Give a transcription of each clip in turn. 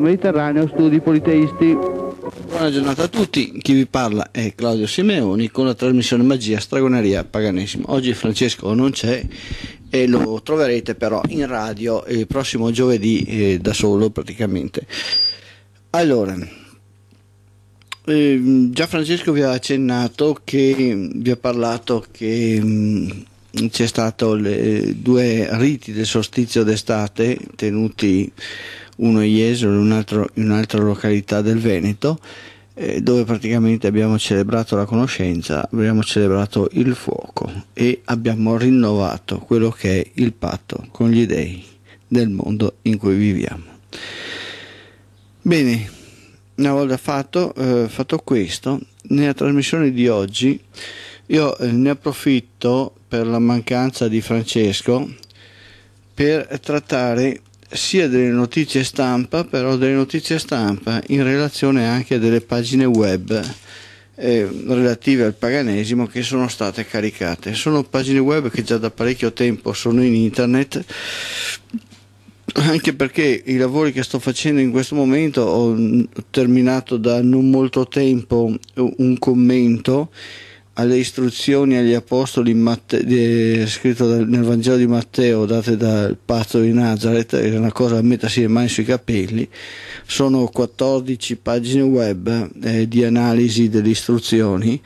Mediterraneo Studi Politeisti. Buona giornata a tutti, chi vi parla è Claudio Simeoni con la trasmissione Magia, Stragoneria, Paganesimo. Oggi Francesco non c'è e lo troverete però in radio il prossimo giovedì eh, da solo praticamente. Allora, eh, già Francesco vi ha accennato che vi ha parlato che... Mh, mm, c'è stato le, due riti del solstizio d'estate tenuti uno a Jesolo e un altro in un'altra località del Veneto, eh, dove praticamente abbiamo celebrato la conoscenza, abbiamo celebrato il fuoco e abbiamo rinnovato quello che è il patto con gli dei del mondo in cui viviamo. Bene, una volta fatto, eh, fatto questo, nella trasmissione di oggi io eh, ne approfitto per la mancanza di Francesco per trattare sia delle notizie stampa, però delle notizie stampa in relazione anche a delle pagine web eh, relative al paganesimo che sono state caricate. Sono pagine web che già da parecchio tempo sono in internet, anche perché i lavori che sto facendo in questo momento ho terminato da non molto tempo un commento alle istruzioni agli apostoli Matte, eh, scritto dal, nel Vangelo di Matteo date dal pazzo di Nazareth, era una cosa a mettersi le mani sui capelli, sono 14 pagine web eh, di analisi delle istruzioni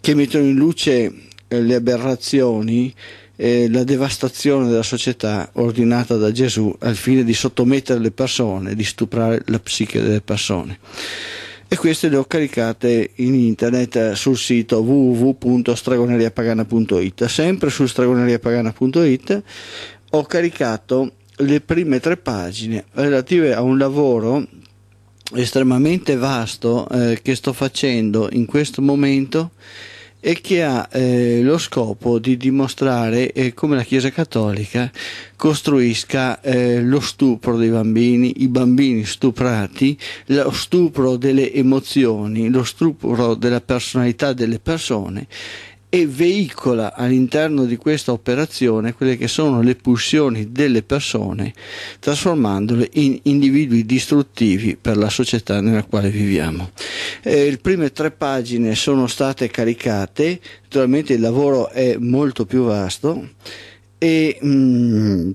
che mettono in luce eh, le aberrazioni e la devastazione della società ordinata da Gesù al fine di sottomettere le persone, di stuprare la psiche delle persone e queste le ho caricate in internet eh, sul sito www.stragoneriapagana.it sempre su stragoneriapagana.it ho caricato le prime tre pagine relative a un lavoro estremamente vasto eh, che sto facendo in questo momento e che ha eh, lo scopo di dimostrare eh, come la Chiesa Cattolica costruisca eh, lo stupro dei bambini, i bambini stuprati, lo stupro delle emozioni, lo stupro della personalità delle persone e veicola all'interno di questa operazione quelle che sono le pulsioni delle persone, trasformandole in individui distruttivi per la società nella quale viviamo. Eh, le prime tre pagine sono state caricate, naturalmente il lavoro è molto più vasto e... Mm,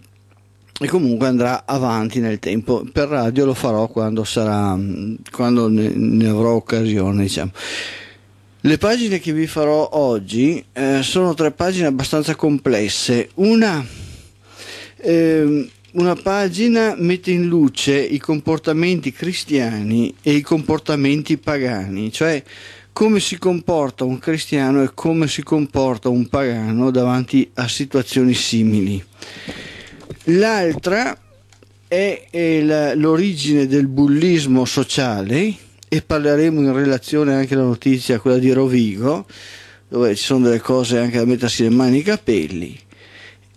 e comunque andrà avanti nel tempo. Per radio lo farò quando, sarà, mm, quando ne, ne avrò occasione, diciamo. Le pagine che vi farò oggi eh, sono tre pagine abbastanza complesse. Una, eh, una, pagina mette in luce i comportamenti cristiani e i comportamenti pagani, cioè come si comporta un cristiano e come si comporta un pagano davanti a situazioni simili. L'altra è, è la, l'origine del bullismo sociale e parleremo in relazione anche alla notizia, quella di Rovigo, dove ci sono delle cose anche da mettersi le mani nei capelli.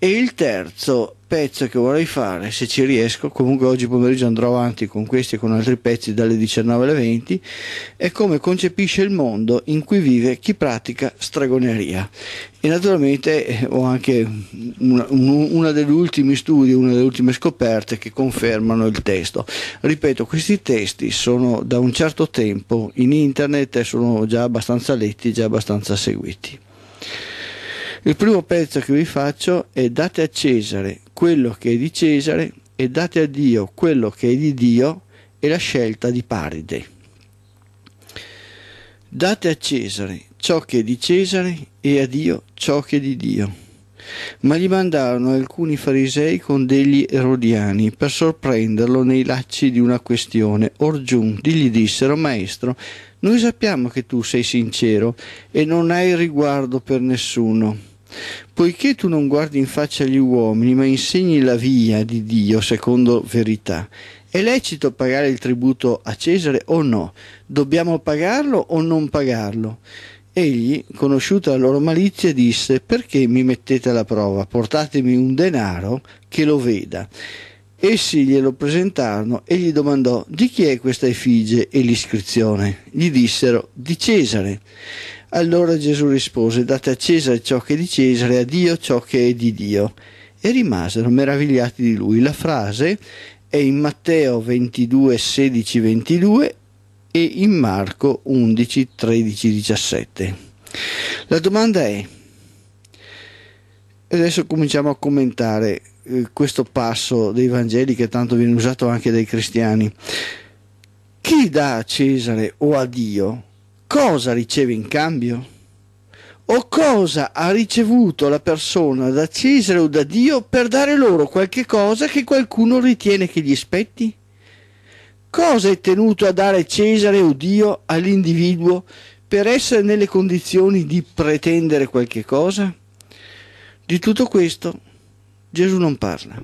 E il terzo pezzo che vorrei fare, se ci riesco, comunque oggi pomeriggio andrò avanti con questi e con altri pezzi dalle 19 alle 20, è come concepisce il mondo in cui vive chi pratica stregoneria. E naturalmente eh, ho anche uno degli ultimi studi, una delle ultime scoperte che confermano il testo. Ripeto, questi testi sono da un certo tempo in internet e sono già abbastanza letti, già abbastanza seguiti. Il primo pezzo che vi faccio è date a Cesare quello che è di Cesare e date a Dio quello che è di Dio e la scelta di Paride. Date a Cesare ciò che è di Cesare e a Dio ciò che è di Dio. Ma gli mandarono alcuni farisei con degli erodiani per sorprenderlo nei lacci di una questione. Or giunti gli dissero, Maestro, noi sappiamo che tu sei sincero e non hai riguardo per nessuno Poiché tu non guardi in faccia gli uomini, ma insegni la via di Dio secondo verità, è lecito pagare il tributo a Cesare o no? Dobbiamo pagarlo o non pagarlo? Egli, conosciuta la loro malizia, disse Perché mi mettete alla prova? Portatemi un denaro che lo veda. Essi glielo presentarono e gli domandò di chi è questa effigie e l'iscrizione. Gli dissero di Cesare. Allora Gesù rispose, date a Cesare ciò che è di Cesare, a Dio ciò che è di Dio. E rimasero meravigliati di lui. La frase è in Matteo 22, 16, 22 e in Marco 11, 13, 17. La domanda è, adesso cominciamo a commentare eh, questo passo dei Vangeli che tanto viene usato anche dai cristiani. Chi dà a Cesare o a Dio cosa riceve in cambio? O cosa ha ricevuto la persona da Cesare o da Dio per dare loro qualche cosa che qualcuno ritiene che gli spetti? Cosa è tenuto a dare Cesare o Dio all'individuo per essere nelle condizioni di pretendere qualche cosa? Di tutto questo Gesù non parla.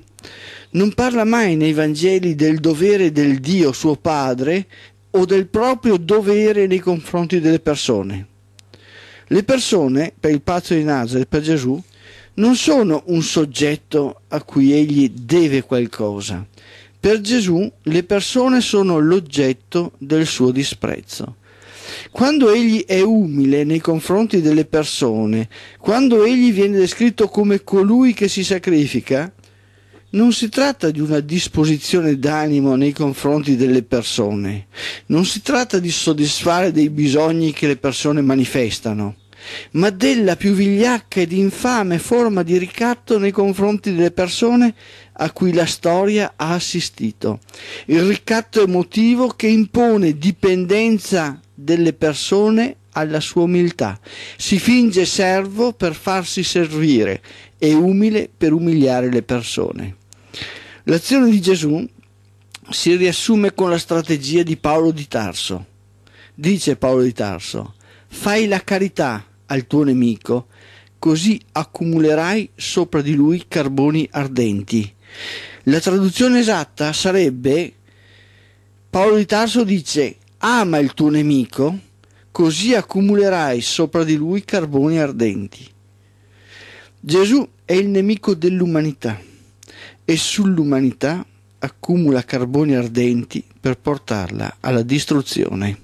Non parla mai nei Vangeli del dovere del Dio suo Padre o del proprio dovere nei confronti delle persone. Le persone, per il pazzo di Nazareth, per Gesù, non sono un soggetto a cui egli deve qualcosa. Per Gesù le persone sono l'oggetto del suo disprezzo. Quando egli è umile nei confronti delle persone, quando egli viene descritto come colui che si sacrifica, non si tratta di una disposizione d'animo nei confronti delle persone, non si tratta di soddisfare dei bisogni che le persone manifestano, ma della più vigliacca ed infame forma di ricatto nei confronti delle persone a cui la storia ha assistito. Il ricatto emotivo che impone dipendenza delle persone alla sua umiltà. Si finge servo per farsi servire e umile per umiliare le persone. L'azione di Gesù si riassume con la strategia di Paolo di Tarso. Dice Paolo di Tarso, fai la carità al tuo nemico, così accumulerai sopra di lui carboni ardenti. La traduzione esatta sarebbe, Paolo di Tarso dice, ama il tuo nemico, così accumulerai sopra di lui carboni ardenti. Gesù è il nemico dell'umanità e sull'umanità accumula carboni ardenti per portarla alla distruzione.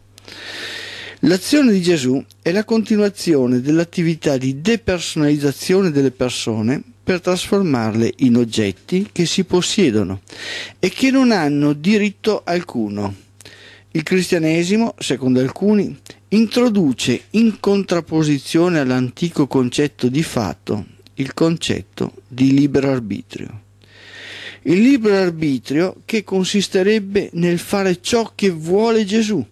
L'azione di Gesù è la continuazione dell'attività di depersonalizzazione delle persone per trasformarle in oggetti che si possiedono e che non hanno diritto alcuno. Il cristianesimo, secondo alcuni, introduce in contrapposizione all'antico concetto di fatto il concetto di libero arbitrio il libero arbitrio che consisterebbe nel fare ciò che vuole Gesù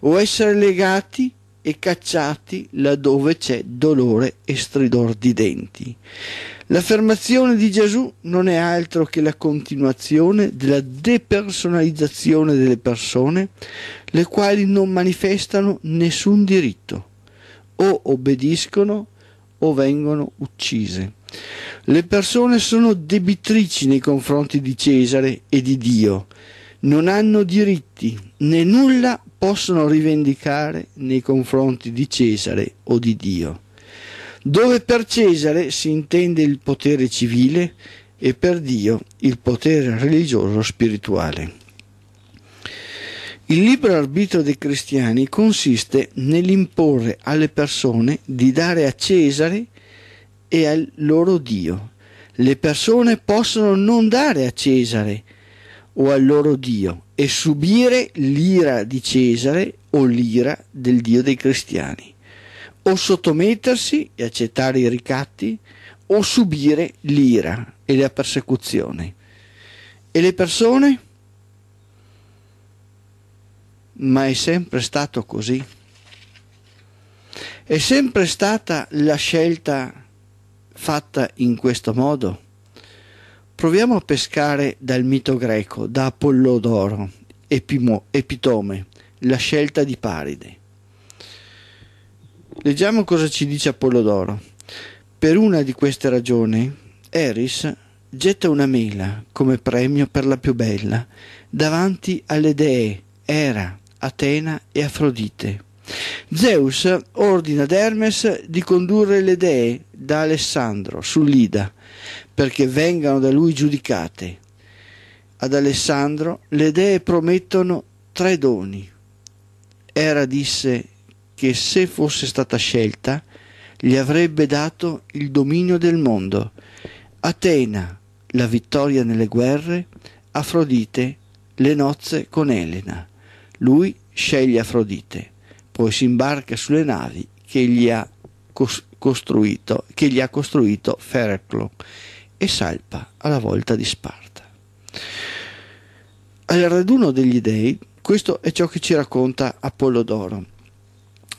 o essere legati e cacciati laddove c'è dolore e stridor di denti. L'affermazione di Gesù non è altro che la continuazione della depersonalizzazione delle persone, le quali non manifestano nessun diritto, o obbediscono o vengono uccise. Le persone sono debitrici nei confronti di Cesare e di Dio, non hanno diritti né nulla possono rivendicare nei confronti di Cesare o di Dio. Dove per Cesare si intende il potere civile e per Dio il potere religioso spirituale. Il libero arbitrio dei cristiani consiste nell'imporre alle persone di dare a Cesare e al loro Dio. Le persone possono non dare a Cesare o al loro Dio e subire l'ira di Cesare o l'ira del Dio dei cristiani, o sottomettersi e accettare i ricatti, o subire l'ira e la persecuzione. E le persone? Ma è sempre stato così. È sempre stata la scelta fatta in questo modo? Proviamo a pescare dal mito greco, da Apollodoro, Epimo, Epitome, la scelta di Paride. Leggiamo cosa ci dice Apollodoro. Per una di queste ragioni, Eris getta una mela come premio per la più bella davanti alle dee Era, Atena e Afrodite. Zeus ordina ad Hermes di condurre le dee da Alessandro sull'Ida perché vengano da lui giudicate. Ad Alessandro le dee promettono tre doni. Era disse che se fosse stata scelta gli avrebbe dato il dominio del mondo. Atena, la vittoria nelle guerre, Afrodite, le nozze con Elena. Lui sceglie Afrodite poi si imbarca sulle navi che gli ha costruito, che gli ha costruito Fereclo e salpa alla volta di Sparta. Al raduno degli dei, questo è ciò che ci racconta Apollodoro.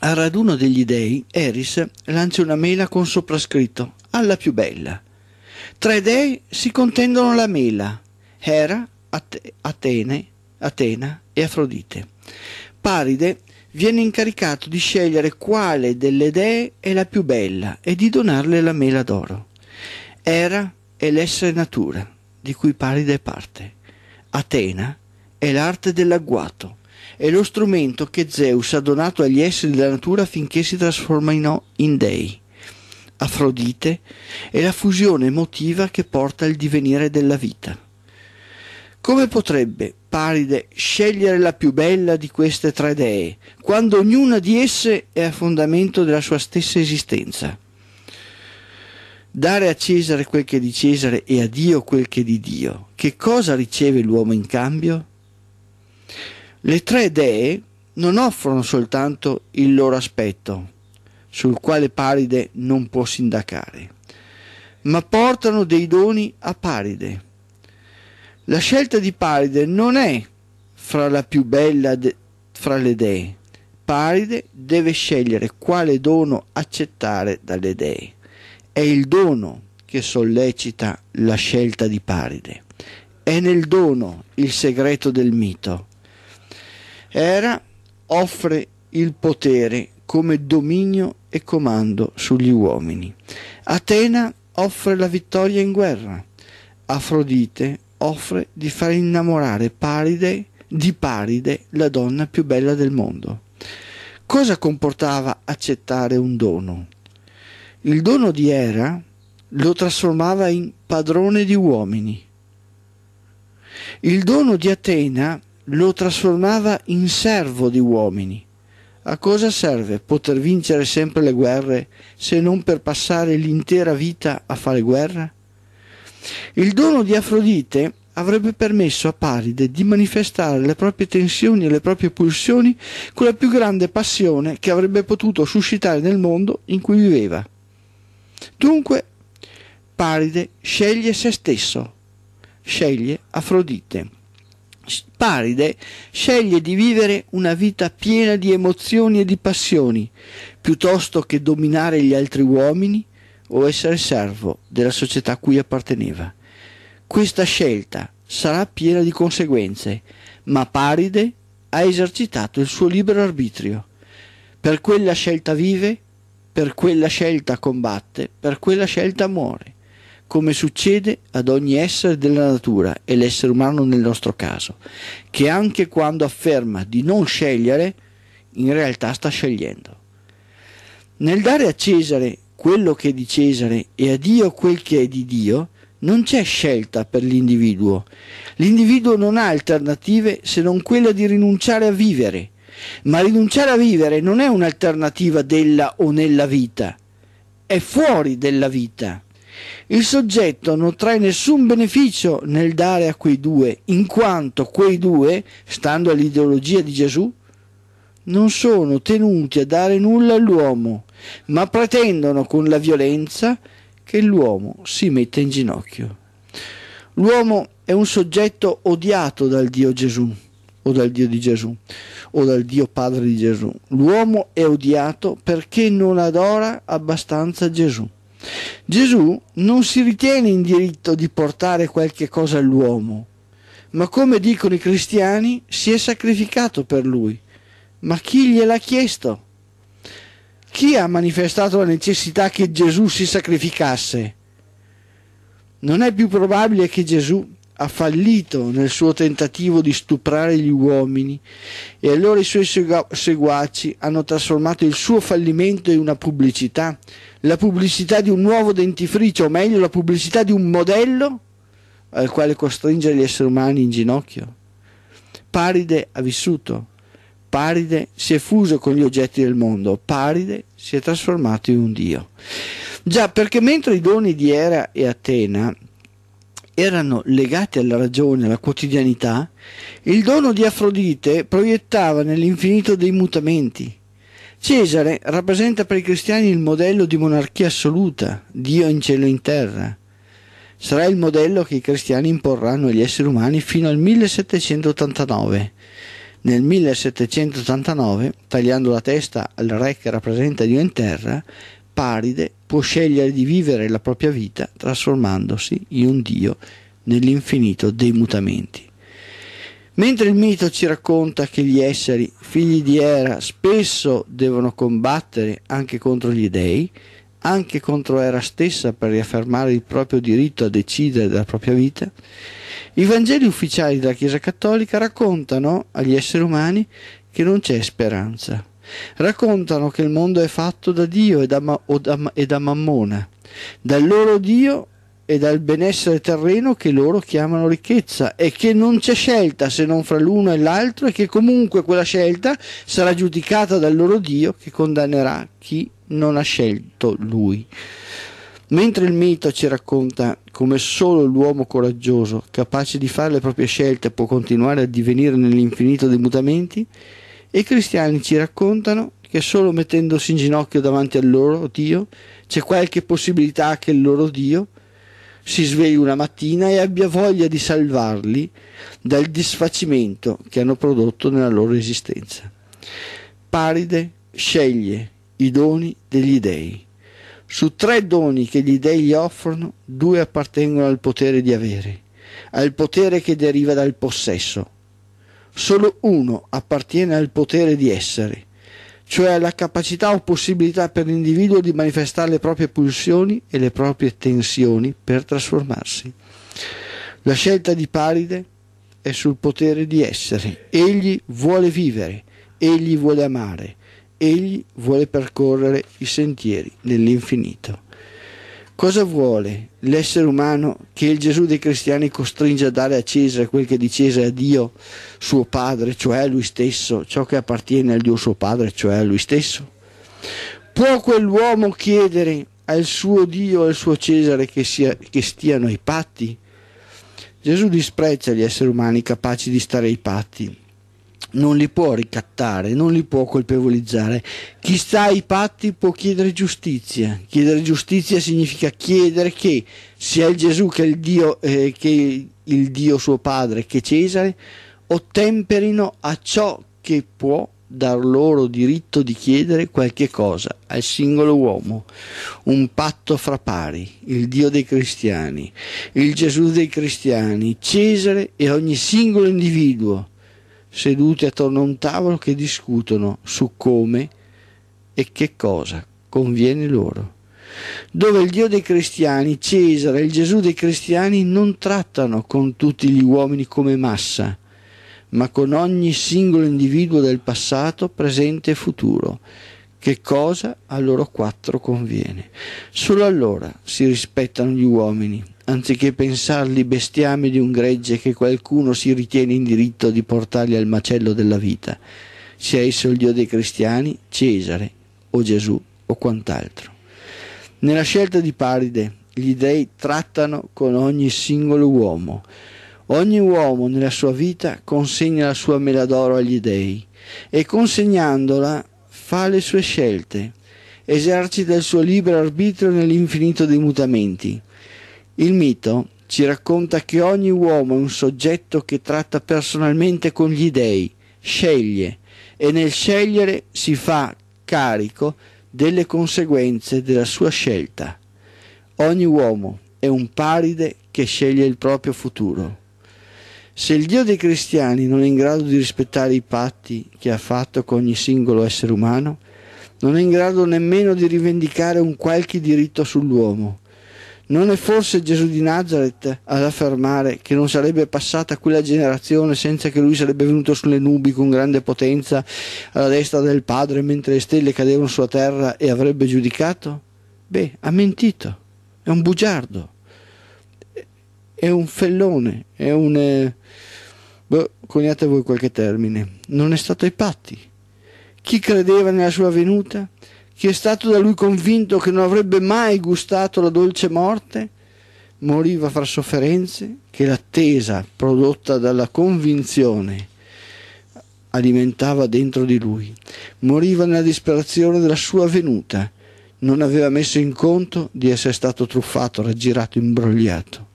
Al raduno degli dei, Eris lancia una mela con soprascritto alla più bella. Tre dei si contendono la mela, Hera, Atene, Atena e Afrodite. Paride viene incaricato di scegliere quale delle dee è la più bella e di donarle la mela d'oro. Era è l'essere natura, di cui Paride è parte. Atena è l'arte dell'agguato, è lo strumento che Zeus ha donato agli esseri della natura finché si trasformino in dei. Afrodite è la fusione emotiva che porta al divenire della vita. Come potrebbe Paride scegliere la più bella di queste tre dee, quando ognuna di esse è a fondamento della sua stessa esistenza? Dare a Cesare quel che è di Cesare e a Dio quel che è di Dio, che cosa riceve l'uomo in cambio? Le tre dee non offrono soltanto il loro aspetto, sul quale Paride non può sindacare, ma portano dei doni a Paride la scelta di Paride non è fra la più bella de- fra le dee. Paride deve scegliere quale dono accettare dalle dee. È il dono che sollecita la scelta di Paride. È nel dono il segreto del mito. Era offre il potere come dominio e comando sugli uomini. Atena offre la vittoria in guerra. Afrodite offre di far innamorare paride, di paride la donna più bella del mondo. Cosa comportava accettare un dono? Il dono di Era lo trasformava in padrone di uomini. Il dono di Atena lo trasformava in servo di uomini. A cosa serve poter vincere sempre le guerre se non per passare l'intera vita a fare guerra? Il dono di Afrodite avrebbe permesso a Paride di manifestare le proprie tensioni e le proprie pulsioni con la più grande passione che avrebbe potuto suscitare nel mondo in cui viveva. Dunque, Paride sceglie se stesso, sceglie Afrodite. Paride sceglie di vivere una vita piena di emozioni e di passioni, piuttosto che dominare gli altri uomini, o essere servo della società a cui apparteneva. Questa scelta sarà piena di conseguenze, ma Paride ha esercitato il suo libero arbitrio. Per quella scelta vive, per quella scelta combatte, per quella scelta muore, come succede ad ogni essere della natura e l'essere umano nel nostro caso, che anche quando afferma di non scegliere, in realtà sta scegliendo. Nel dare a Cesare quello che è di Cesare e a Dio quel che è di Dio, non c'è scelta per l'individuo. L'individuo non ha alternative se non quella di rinunciare a vivere. Ma rinunciare a vivere non è un'alternativa della o nella vita, è fuori della vita. Il soggetto non trae nessun beneficio nel dare a quei due, in quanto quei due, stando all'ideologia di Gesù, non sono tenuti a dare nulla all'uomo, ma pretendono con la violenza che l'uomo si metta in ginocchio. L'uomo è un soggetto odiato dal Dio Gesù o dal Dio di Gesù o dal Dio Padre di Gesù. L'uomo è odiato perché non adora abbastanza Gesù. Gesù non si ritiene in diritto di portare qualche cosa all'uomo, ma come dicono i cristiani si è sacrificato per lui. Ma chi gliel'ha chiesto? Chi ha manifestato la necessità che Gesù si sacrificasse? Non è più probabile che Gesù ha fallito nel suo tentativo di stuprare gli uomini e allora i suoi seguaci hanno trasformato il suo fallimento in una pubblicità, la pubblicità di un nuovo dentifricio, o meglio la pubblicità di un modello al quale costringere gli esseri umani in ginocchio. Paride ha vissuto Paride si è fuso con gli oggetti del mondo, Paride si è trasformato in un dio. Già perché mentre i doni di Era e Atena erano legati alla ragione, alla quotidianità, il dono di Afrodite proiettava nell'infinito dei mutamenti. Cesare rappresenta per i cristiani il modello di monarchia assoluta, Dio in cielo e in terra. Sarà il modello che i cristiani imporranno agli esseri umani fino al 1789 nel 1789, tagliando la testa al re che rappresenta Dio in terra, Paride può scegliere di vivere la propria vita trasformandosi in un Dio nell'infinito dei mutamenti. Mentre il mito ci racconta che gli esseri, figli di Era, spesso devono combattere anche contro gli dei, anche contro era stessa per riaffermare il proprio diritto a decidere della propria vita, i Vangeli ufficiali della Chiesa Cattolica raccontano agli esseri umani che non c'è speranza. Raccontano che il mondo è fatto da Dio e da, ma- da, e da Mammona, dal loro Dio e dal benessere terreno che loro chiamano ricchezza e che non c'è scelta se non fra l'uno e l'altro e che comunque quella scelta sarà giudicata dal loro Dio che condannerà chi non ha scelto lui. Mentre il mito ci racconta come solo l'uomo coraggioso, capace di fare le proprie scelte, può continuare a divenire nell'infinito dei mutamenti, i cristiani ci raccontano che solo mettendosi in ginocchio davanti al loro Dio c'è qualche possibilità che il loro Dio si svegli una mattina e abbia voglia di salvarli dal disfacimento che hanno prodotto nella loro esistenza. Paride sceglie i doni degli dèi. Su tre doni che gli dèi gli offrono, due appartengono al potere di avere, al potere che deriva dal possesso. Solo uno appartiene al potere di essere, cioè alla capacità o possibilità per l'individuo di manifestare le proprie pulsioni e le proprie tensioni per trasformarsi. La scelta di Paride è sul potere di essere. Egli vuole vivere, egli vuole amare, egli vuole percorrere i sentieri dell'infinito. Cosa vuole l'essere umano che il Gesù dei cristiani costringe a dare a Cesare quel che di Cesare a Dio, suo Padre, cioè a lui stesso, ciò che appartiene al Dio suo Padre, cioè a lui stesso? Può quell'uomo chiedere al suo Dio e al suo Cesare che, sia, che stiano ai patti? Gesù disprezza gli esseri umani capaci di stare ai patti non li può ricattare, non li può colpevolizzare. Chi sta ai patti può chiedere giustizia. Chiedere giustizia significa chiedere che sia il Gesù che il Dio, eh, che il Dio suo padre, che Cesare, ottemperino a ciò che può dar loro diritto di chiedere qualche cosa al singolo uomo, un patto fra pari, il Dio dei cristiani, il Gesù dei cristiani, Cesare e ogni singolo individuo seduti attorno a un tavolo che discutono su come e che cosa conviene loro. Dove il Dio dei cristiani, Cesare e il Gesù dei cristiani non trattano con tutti gli uomini come massa, ma con ogni singolo individuo del passato, presente e futuro, che cosa a loro quattro conviene. Solo allora si rispettano gli uomini anziché pensarli bestiame di un gregge che qualcuno si ritiene in diritto di portarli al macello della vita, sia esso il Dio dei cristiani, Cesare o Gesù o quant'altro. Nella scelta di Paride gli dei trattano con ogni singolo uomo. Ogni uomo nella sua vita consegna la sua mela d'oro agli dei e consegnandola fa le sue scelte, esercita il suo libero arbitrio nell'infinito dei mutamenti il mito ci racconta che ogni uomo è un soggetto che tratta personalmente con gli dèi, sceglie e nel scegliere si fa carico delle conseguenze della sua scelta. Ogni uomo è un paride che sceglie il proprio futuro. Se il Dio dei cristiani non è in grado di rispettare i patti che ha fatto con ogni singolo essere umano, non è in grado nemmeno di rivendicare un qualche diritto sull'uomo, non è forse Gesù di Nazareth ad affermare che non sarebbe passata quella generazione senza che lui sarebbe venuto sulle nubi con grande potenza alla destra del Padre mentre le stelle cadevano sulla terra e avrebbe giudicato? Beh, ha mentito, è un bugiardo, è un fellone, è un... Eh, boh, coniate voi qualche termine, non è stato ai patti. Chi credeva nella sua venuta? chi è stato da lui convinto che non avrebbe mai gustato la dolce morte, moriva fra sofferenze che l'attesa prodotta dalla convinzione alimentava dentro di lui. Moriva nella disperazione della sua venuta. Non aveva messo in conto di essere stato truffato, raggirato, imbrogliato.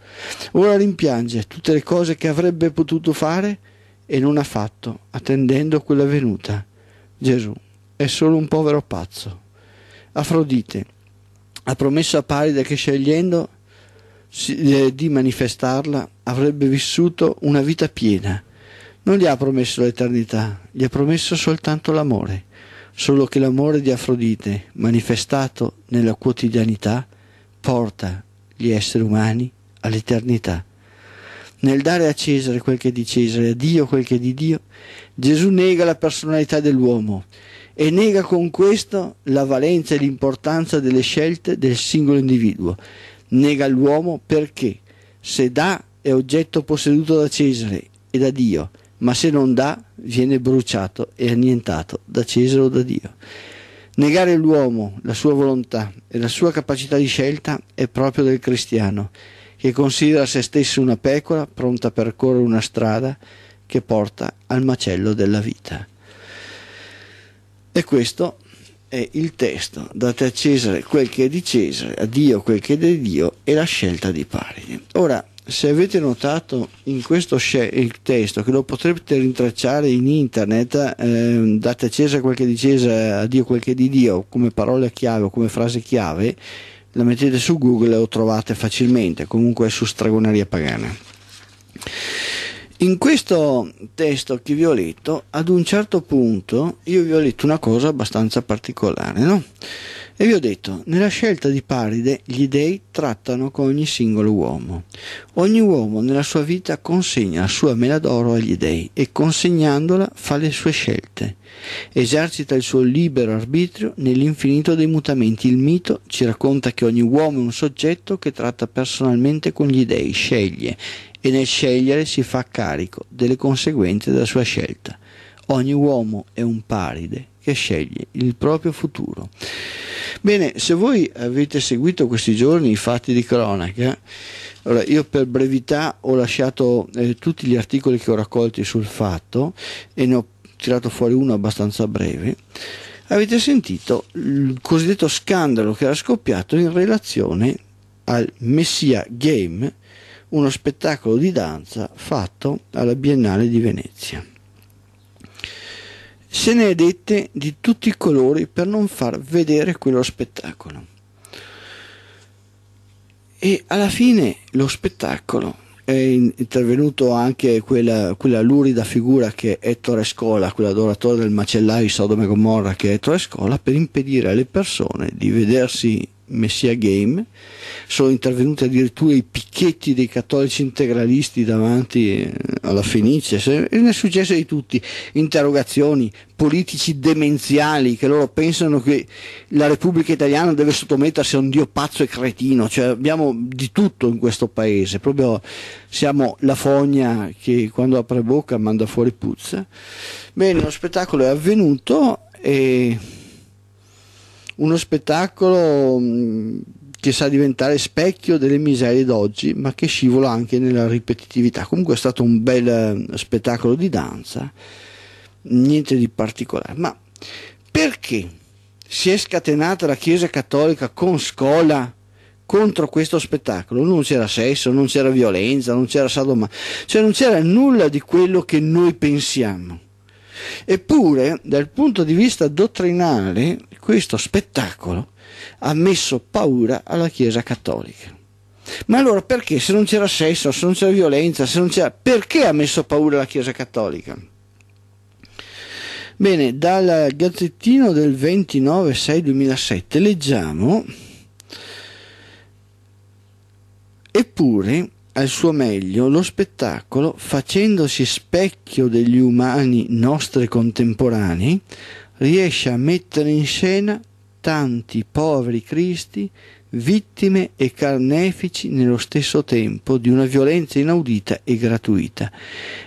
Ora rimpiange tutte le cose che avrebbe potuto fare e non ha fatto, attendendo quella venuta. Gesù è solo un povero pazzo. Afrodite ha promesso a Paride che scegliendo eh, di manifestarla avrebbe vissuto una vita piena. Non gli ha promesso l'eternità, gli ha promesso soltanto l'amore, solo che l'amore di Afrodite, manifestato nella quotidianità, porta gli esseri umani all'eternità. Nel dare a Cesare quel che è di Cesare, a Dio quel che è di Dio, Gesù nega la personalità dell'uomo e nega con questo la valenza e l'importanza delle scelte del singolo individuo. Nega l'uomo perché se dà è oggetto posseduto da Cesare e da Dio, ma se non dà viene bruciato e annientato da Cesare o da Dio. Negare l'uomo, la sua volontà e la sua capacità di scelta è proprio del cristiano, che considera se stesso una pecora pronta a percorrere una strada che porta al macello della vita. E questo è il testo, date a Cesare quel che è di Cesare, a Dio quel che è di Dio e la scelta di Paride. Ora, se avete notato in questo testo che lo potrete rintracciare in internet, eh, date a Cesare quel che è di Cesare, a Dio quel che è di Dio, come parola chiave o come frase chiave, la mettete su Google e lo trovate facilmente, comunque è su Stragoneria Pagana. In questo testo che vi ho letto, ad un certo punto io vi ho letto una cosa abbastanza particolare, no? E vi ho detto, nella scelta di Paride gli dei trattano con ogni singolo uomo. Ogni uomo nella sua vita consegna la sua mela d'oro agli dei e consegnandola fa le sue scelte. Esercita il suo libero arbitrio nell'infinito dei mutamenti. Il mito ci racconta che ogni uomo è un soggetto che tratta personalmente con gli dei, sceglie e nel scegliere si fa carico delle conseguenze della sua scelta. Ogni uomo è un paride che sceglie il proprio futuro. Bene, se voi avete seguito questi giorni i fatti di cronaca, allora io per brevità ho lasciato eh, tutti gli articoli che ho raccolti sul fatto e ne ho tirato fuori uno abbastanza breve. Avete sentito il cosiddetto scandalo che era scoppiato in relazione al Messia Game uno spettacolo di danza fatto alla Biennale di Venezia. Se ne è dette di tutti i colori per non far vedere quello spettacolo. E alla fine lo spettacolo è intervenuto anche quella, quella lurida figura che è Ettore Scola, quell'adoratore del macellaio Sodome Gomorra che è Ettore Scola, per impedire alle persone di vedersi Messia Game, sono intervenuti addirittura i picchetti dei cattolici integralisti davanti eh, alla Fenice e ne è successo di tutti, interrogazioni, politici demenziali che loro pensano che la Repubblica Italiana deve sottomettersi a un dio pazzo e cretino, cioè abbiamo di tutto in questo paese, proprio siamo la fogna che quando apre bocca manda fuori puzza. Bene, lo spettacolo è avvenuto e uno spettacolo mm, che sa diventare specchio delle miserie d'oggi, ma che scivola anche nella ripetitività. Comunque è stato un bel eh, spettacolo di danza, niente di particolare. Ma perché si è scatenata la Chiesa Cattolica con scola? contro questo spettacolo. Non c'era sesso, non c'era violenza, non c'era sadoma, cioè non c'era nulla di quello che noi pensiamo. Eppure, dal punto di vista dottrinale, questo spettacolo ha messo paura alla Chiesa cattolica. Ma allora perché? Se non c'era sesso, se non c'era violenza, se non c'era... perché ha messo paura la Chiesa cattolica? Bene, dal Gazzettino del 29-6-2007 leggiamo Eppure al suo meglio lo spettacolo facendosi specchio degli umani nostri contemporanei, riesce a mettere in scena tanti poveri cristi, vittime e carnefici nello stesso tempo di una violenza inaudita e gratuita.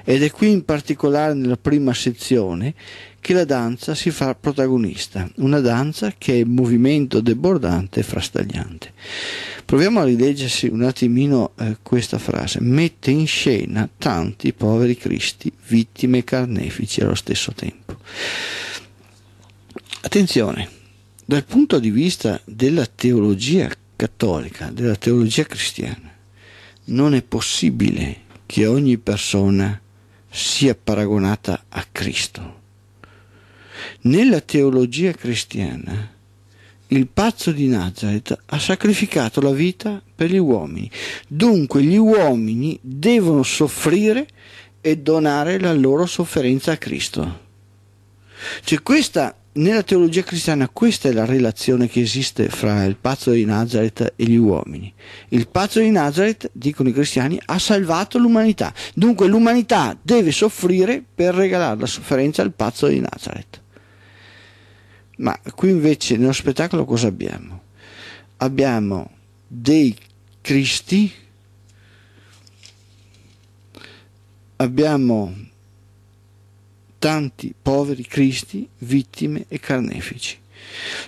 Ed è qui in particolare nella prima sezione che la danza si fa protagonista, una danza che è movimento debordante e frastagliante. Proviamo a rileggersi un attimino eh, questa frase. Mette in scena tanti poveri cristi, vittime carnefici allo stesso tempo. Attenzione, dal punto di vista della teologia cattolica, della teologia cristiana, non è possibile che ogni persona sia paragonata a Cristo. Nella teologia cristiana il pazzo di Nazareth ha sacrificato la vita per gli uomini, dunque gli uomini devono soffrire e donare la loro sofferenza a Cristo. Cioè questa, nella teologia cristiana, questa è la relazione che esiste fra il pazzo di Nazareth e gli uomini. Il pazzo di Nazareth, dicono i cristiani, ha salvato l'umanità, dunque l'umanità deve soffrire per regalare la sofferenza al pazzo di Nazareth. Ma qui invece nello spettacolo cosa abbiamo? Abbiamo dei Cristi, abbiamo tanti poveri Cristi, vittime e carnefici.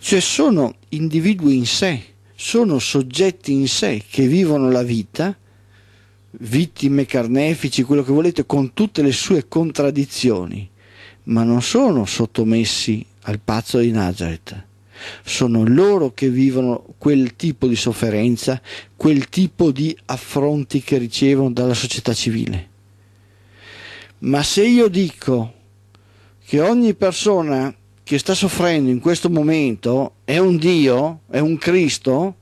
Cioè sono individui in sé, sono soggetti in sé che vivono la vita, vittime, carnefici, quello che volete, con tutte le sue contraddizioni, ma non sono sottomessi al pazzo di Nazareth. Sono loro che vivono quel tipo di sofferenza, quel tipo di affronti che ricevono dalla società civile. Ma se io dico che ogni persona che sta soffrendo in questo momento è un Dio, è un Cristo,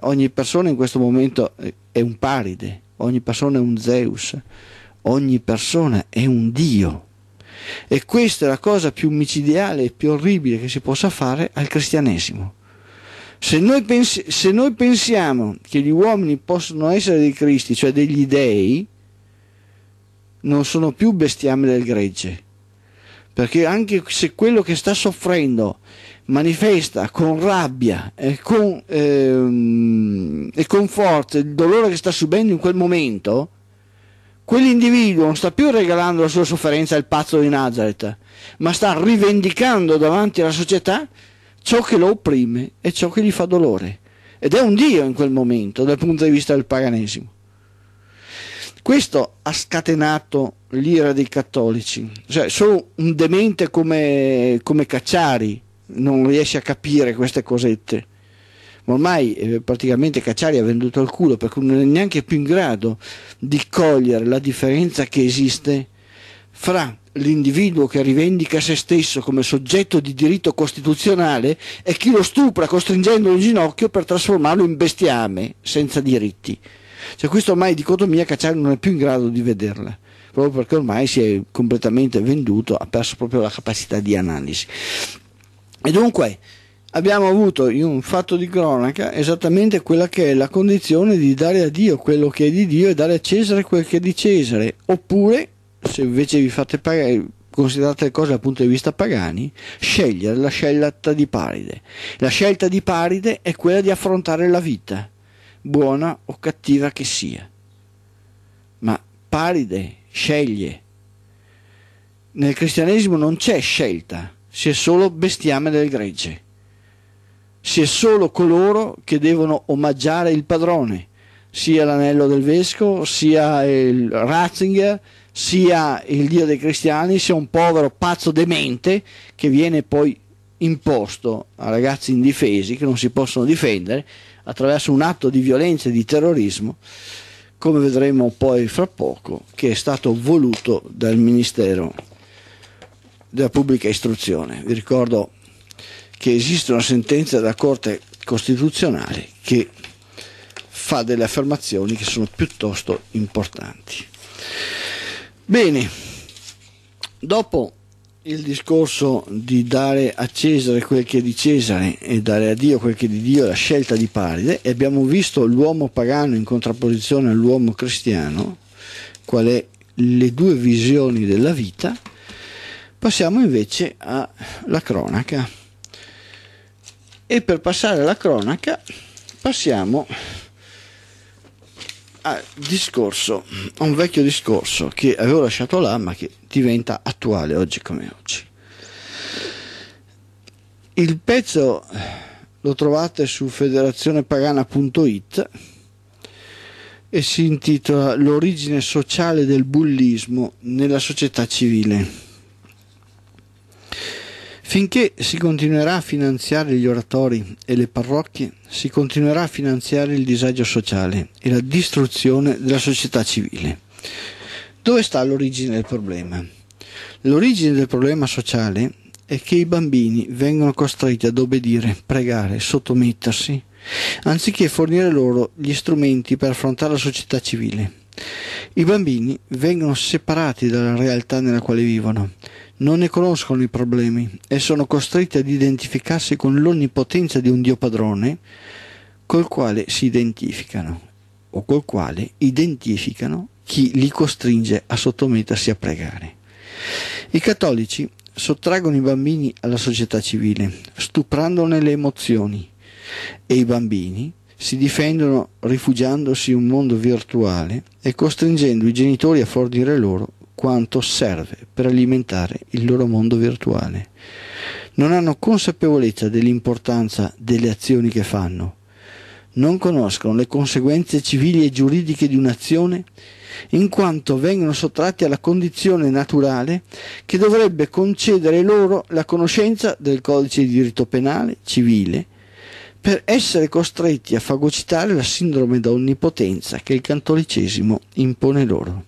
ogni persona in questo momento è un paride, ogni persona è un Zeus, ogni persona è un Dio. E questa è la cosa più micidiale e più orribile che si possa fare al cristianesimo. Se noi, pens- se noi pensiamo che gli uomini possono essere dei cristi, cioè degli dei, non sono più bestiame del gregge. Perché anche se quello che sta soffrendo manifesta con rabbia e con, ehm, e con forza il dolore che sta subendo in quel momento, Quell'individuo non sta più regalando la sua sofferenza al pazzo di Nazareth, ma sta rivendicando davanti alla società ciò che lo opprime e ciò che gli fa dolore. Ed è un Dio in quel momento dal punto di vista del paganesimo. Questo ha scatenato l'ira dei cattolici. Cioè, solo un demente come, come Cacciari non riesce a capire queste cosette ormai eh, praticamente Cacciari ha venduto il culo perché non è neanche più in grado di cogliere la differenza che esiste fra l'individuo che rivendica se stesso come soggetto di diritto costituzionale e chi lo stupra costringendolo in ginocchio per trasformarlo in bestiame senza diritti. Cioè questa ormai dicotomia Cacciari non è più in grado di vederla proprio perché ormai si è completamente venduto, ha perso proprio la capacità di analisi. E dunque, abbiamo avuto in un fatto di cronaca esattamente quella che è la condizione di dare a Dio quello che è di Dio e dare a Cesare quel che è di Cesare, oppure se invece vi fate pagare considerate le cose dal punto di vista pagani, scegliere la scelta di Paride. La scelta di Paride è quella di affrontare la vita, buona o cattiva che sia. Ma Paride sceglie. Nel cristianesimo non c'è scelta, si è solo bestiame del gregge si è solo coloro che devono omaggiare il padrone, sia l'anello del vescovo, sia il Ratzinger, sia il Dio dei cristiani, sia un povero pazzo demente che viene poi imposto a ragazzi indifesi che non si possono difendere attraverso un atto di violenza e di terrorismo, come vedremo poi fra poco, che è stato voluto dal Ministero della Pubblica Istruzione. Vi ricordo che esiste una sentenza della Corte Costituzionale che fa delle affermazioni che sono piuttosto importanti. Bene, dopo il discorso di dare a Cesare quel che è di Cesare e dare a Dio quel che è di Dio la scelta di Paride e abbiamo visto l'uomo pagano in contrapposizione all'uomo cristiano, qual è le due visioni della vita, passiamo invece alla cronaca. E per passare alla cronaca passiamo a discorso, a un vecchio discorso che avevo lasciato là ma che diventa attuale oggi come oggi. Il pezzo lo trovate su federazionepagana.it e si intitola L'origine sociale del bullismo nella società civile. Finché si continuerà a finanziare gli oratori e le parrocchie, si continuerà a finanziare il disagio sociale e la distruzione della società civile. Dove sta l'origine del problema? L'origine del problema sociale è che i bambini vengono costretti ad obbedire, pregare, sottomettersi, anziché fornire loro gli strumenti per affrontare la società civile. I bambini vengono separati dalla realtà nella quale vivono, non ne conoscono i problemi e sono costretti ad identificarsi con l'onnipotenza di un Dio padrone col quale si identificano o col quale identificano chi li costringe a sottomettersi a pregare. I cattolici sottraggono i bambini alla società civile, stuprandone le emozioni e i bambini si difendono rifugiandosi in un mondo virtuale e costringendo i genitori a fornire loro quanto serve per alimentare il loro mondo virtuale. Non hanno consapevolezza dell'importanza delle azioni che fanno, non conoscono le conseguenze civili e giuridiche di un'azione, in quanto vengono sottratti alla condizione naturale che dovrebbe concedere loro la conoscenza del codice di diritto penale, civile per essere costretti a fagocitare la sindrome da onnipotenza che il cattolicesimo impone loro.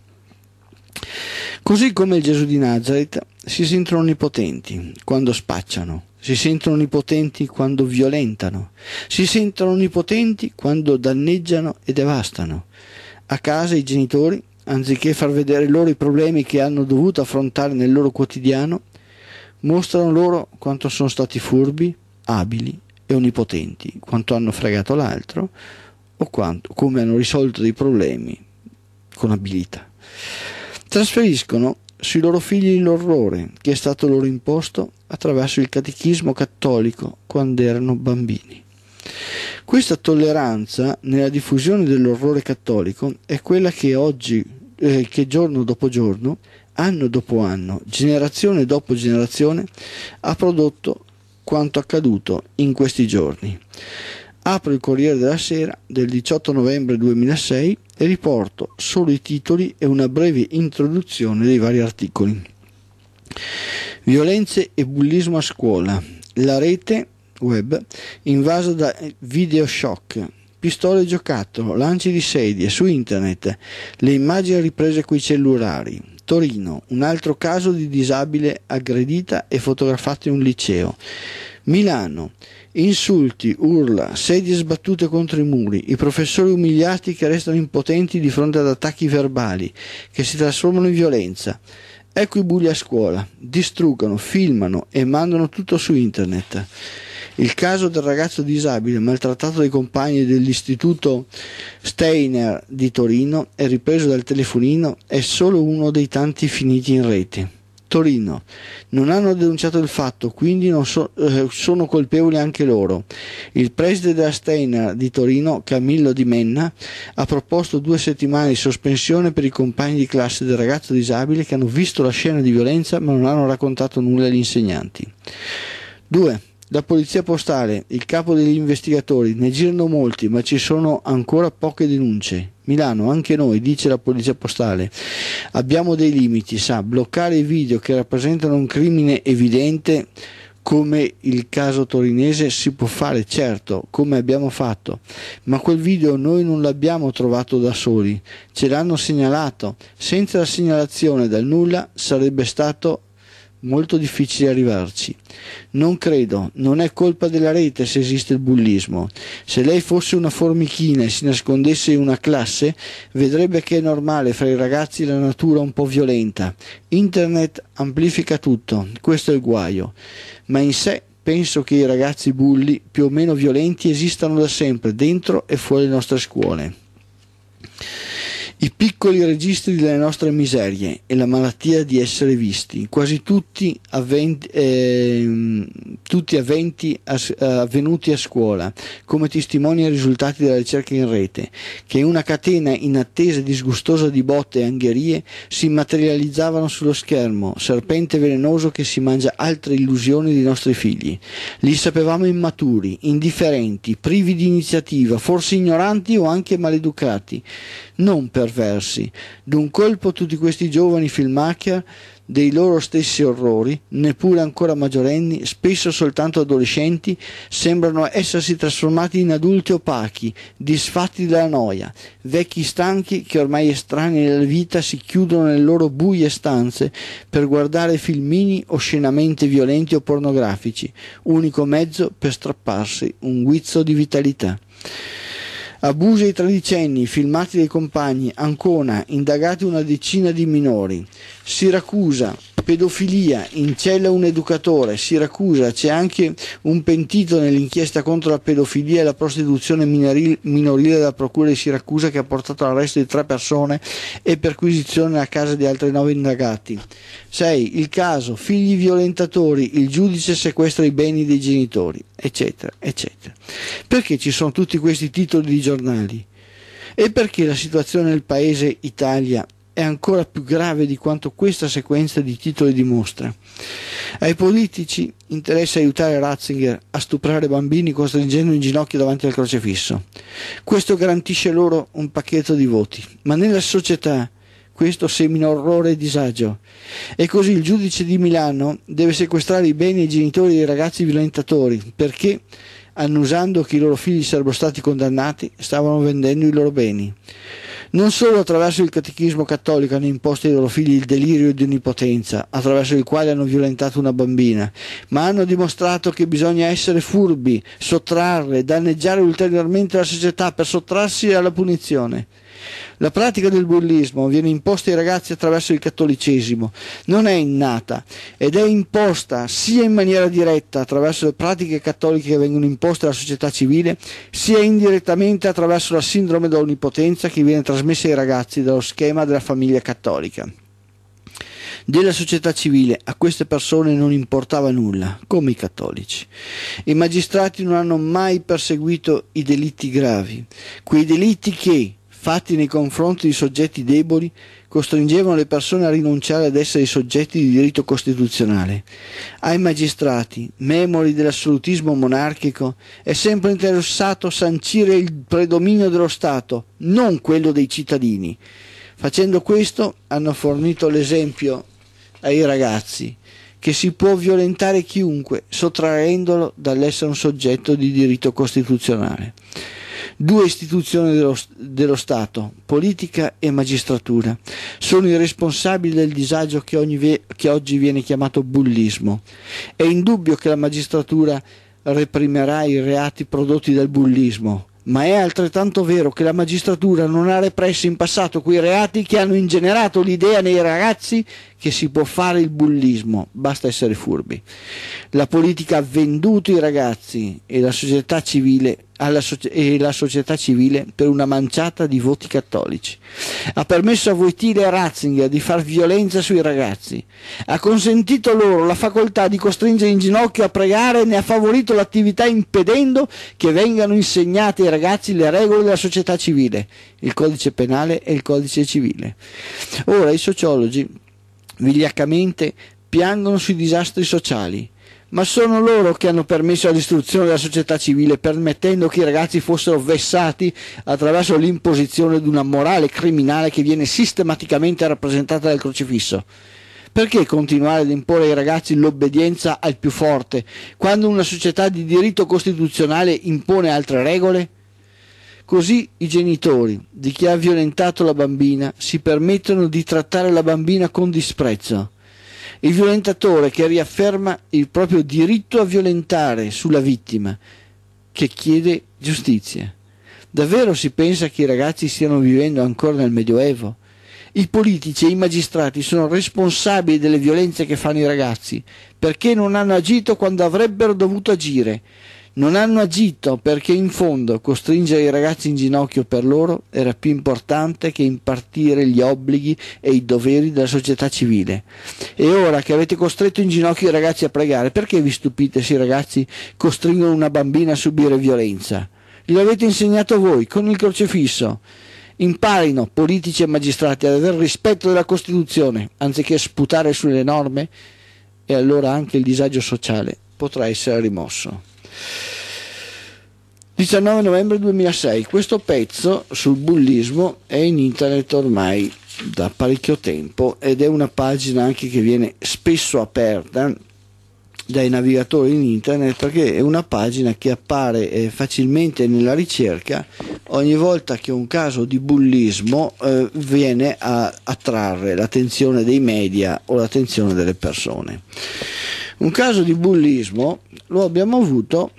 Così come il Gesù di Nazareth si sentono onnipotenti quando spacciano, si sentono onnipotenti quando violentano, si sentono onnipotenti quando danneggiano e devastano. A casa i genitori, anziché far vedere loro i problemi che hanno dovuto affrontare nel loro quotidiano, mostrano loro quanto sono stati furbi, abili e onnipotenti quanto hanno fregato l'altro o quanto, come hanno risolto dei problemi con abilità. Trasferiscono sui loro figli l'orrore che è stato loro imposto attraverso il catechismo cattolico quando erano bambini. Questa tolleranza nella diffusione dell'orrore cattolico è quella che oggi, eh, che giorno dopo giorno, anno dopo anno, generazione dopo generazione, ha prodotto quanto accaduto in questi giorni. Apro il Corriere della Sera del 18 novembre 2006 e riporto solo i titoli e una breve introduzione dei vari articoli. Violenze e bullismo a scuola. La rete web invasa da video shock, pistole giocattolo, lanci di sedie su internet, le immagini riprese coi cellulari Torino, un altro caso di disabile aggredita e fotografato in un liceo. Milano, insulti, urla, sedie sbattute contro i muri, i professori umiliati che restano impotenti di fronte ad attacchi verbali che si trasformano in violenza. Ecco i bulli a scuola, distruggono, filmano e mandano tutto su internet. Il caso del ragazzo disabile maltrattato dai compagni dell'istituto Steiner di Torino e ripreso dal telefonino è solo uno dei tanti finiti in rete. Torino. Non hanno denunciato il fatto, quindi so, eh, sono colpevoli anche loro. Il preside della Steiner di Torino, Camillo Di Menna, ha proposto due settimane di sospensione per i compagni di classe del ragazzo disabile che hanno visto la scena di violenza ma non hanno raccontato nulla agli insegnanti. 2. Da polizia postale, il capo degli investigatori, ne girano molti, ma ci sono ancora poche denunce. Milano, anche noi, dice la polizia postale. Abbiamo dei limiti, sa, bloccare i video che rappresentano un crimine evidente come il caso torinese si può fare, certo, come abbiamo fatto, ma quel video noi non l'abbiamo trovato da soli, ce l'hanno segnalato, senza la segnalazione dal nulla sarebbe stato molto difficile arrivarci. Non credo, non è colpa della rete se esiste il bullismo. Se lei fosse una formichina e si nascondesse in una classe, vedrebbe che è normale fra i ragazzi la natura un po' violenta. Internet amplifica tutto, questo è il guaio. Ma in sé penso che i ragazzi bulli più o meno violenti esistano da sempre, dentro e fuori le nostre scuole i piccoli registri delle nostre miserie e la malattia di essere visti, quasi tutti, avventi, eh, tutti avventi as, eh, avvenuti a scuola, come testimonia i risultati della ricerca in rete, che in una catena inattesa e disgustosa di botte e angherie si materializzavano sullo schermo, serpente velenoso che si mangia altre illusioni dei nostri figli. Li sapevamo immaturi, indifferenti, privi di iniziativa, forse ignoranti o anche maleducati, non per perversi. D'un colpo tutti questi giovani filmacchia dei loro stessi orrori, neppure ancora maggiorenni, spesso soltanto adolescenti, sembrano essersi trasformati in adulti opachi, disfatti dalla noia, vecchi stanchi che ormai estranei alla vita si chiudono nelle loro buie stanze per guardare filmini oscenamente violenti o pornografici, unico mezzo per strapparsi un guizzo di vitalità. Abusi ai tredicenni, filmati dai compagni, Ancona, indagati una decina di minori. Siracusa, pedofilia, in cella un educatore, Siracusa, c'è anche un pentito nell'inchiesta contro la pedofilia e la prostituzione minorile della procura di Siracusa che ha portato all'arresto di tre persone e perquisizione a casa di altri nove indagati. 6. Il caso figli violentatori, il giudice sequestra i beni dei genitori, eccetera, eccetera. Perché ci sono tutti questi titoli di giornali? E perché la situazione nel paese Italia è ancora più grave di quanto questa sequenza di titoli dimostra. Ai politici interessa aiutare Ratzinger a stuprare bambini costringendo in ginocchio davanti al crocefisso. Questo garantisce loro un pacchetto di voti, ma nella società questo semina orrore e disagio. E così il giudice di Milano deve sequestrare i beni ai genitori dei ragazzi violentatori perché, annusando che i loro figli sarebbero stati condannati, stavano vendendo i loro beni non solo attraverso il catechismo cattolico hanno imposto ai loro figli il delirio di onnipotenza, attraverso il quale hanno violentato una bambina, ma hanno dimostrato che bisogna essere furbi, sottrarre, danneggiare ulteriormente la società per sottrarsi alla punizione. La pratica del bullismo viene imposta ai ragazzi attraverso il cattolicesimo, non è innata ed è imposta sia in maniera diretta attraverso le pratiche cattoliche che vengono imposte alla società civile, sia indirettamente attraverso la sindrome dell'onnipotenza che viene trasmessa ai ragazzi dallo schema della famiglia cattolica della società civile a queste persone non importava nulla, come i cattolici. I magistrati non hanno mai perseguito i delitti gravi, quei delitti che, fatti nei confronti di soggetti deboli costringevano le persone a rinunciare ad essere soggetti di diritto costituzionale. Ai magistrati, memori dell'assolutismo monarchico, è sempre interessato sancire il predominio dello Stato, non quello dei cittadini. Facendo questo hanno fornito l'esempio ai ragazzi che si può violentare chiunque sottraendolo dall'essere un soggetto di diritto costituzionale due istituzioni dello, dello Stato, politica e magistratura. Sono i responsabili del disagio che, ogni, che oggi viene chiamato bullismo. È indubbio che la magistratura reprimerà i reati prodotti dal bullismo, ma è altrettanto vero che la magistratura non ha represso in passato quei reati che hanno ingenerato l'idea nei ragazzi che si può fare il bullismo, basta essere furbi. La politica ha venduto i ragazzi e la società civile alla so- e la società civile per una manciata di voti cattolici. Ha permesso a Voitile e a Ratzinger di far violenza sui ragazzi. Ha consentito loro la facoltà di costringere in ginocchio a pregare e ne ha favorito l'attività impedendo che vengano insegnate ai ragazzi le regole della società civile, il codice penale e il codice civile. Ora i sociologi vigliaccamente piangono sui disastri sociali, ma sono loro che hanno permesso la distruzione della società civile permettendo che i ragazzi fossero vessati attraverso l'imposizione di una morale criminale che viene sistematicamente rappresentata dal crocifisso. Perché continuare ad imporre ai ragazzi l'obbedienza al più forte, quando una società di diritto costituzionale impone altre regole? Così i genitori di chi ha violentato la bambina si permettono di trattare la bambina con disprezzo. Il violentatore che riafferma il proprio diritto a violentare sulla vittima, che chiede giustizia. Davvero si pensa che i ragazzi stiano vivendo ancora nel Medioevo? I politici e i magistrati sono responsabili delle violenze che fanno i ragazzi, perché non hanno agito quando avrebbero dovuto agire. Non hanno agito perché in fondo costringere i ragazzi in ginocchio per loro era più importante che impartire gli obblighi e i doveri della società civile. E ora che avete costretto in ginocchio i ragazzi a pregare, perché vi stupite se i ragazzi costringono una bambina a subire violenza? Glielo avete insegnato voi con il crocifisso. Imparino politici e magistrati ad avere rispetto della Costituzione anziché sputare sulle norme e allora anche il disagio sociale potrà essere rimosso. 19 novembre 2006, questo pezzo sul bullismo è in internet ormai da parecchio tempo ed è una pagina anche che viene spesso aperta dai navigatori in internet perché è una pagina che appare eh, facilmente nella ricerca ogni volta che un caso di bullismo eh, viene a attrarre l'attenzione dei media o l'attenzione delle persone. Un caso di bullismo lo abbiamo avuto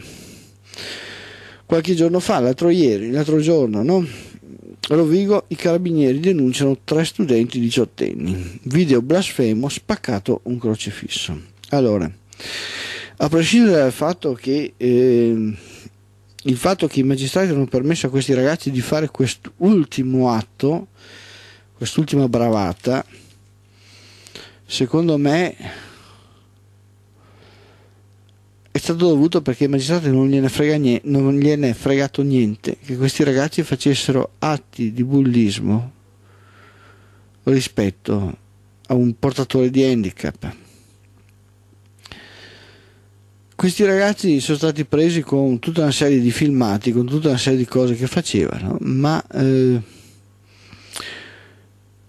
qualche giorno fa, l'altro ieri, l'altro giorno, no? Rovigo, i carabinieri denunciano tre studenti diciottenni. Video blasfemo, spaccato un crocifisso. Allora, a prescindere dal fatto che eh, il fatto che i magistrati hanno permesso a questi ragazzi di fare quest'ultimo atto, quest'ultima bravata, secondo me è stato dovuto perché i magistrati non gliene, frega niente, non gliene è fregato niente che questi ragazzi facessero atti di bullismo rispetto a un portatore di handicap questi ragazzi sono stati presi con tutta una serie di filmati, con tutta una serie di cose che facevano, ma eh,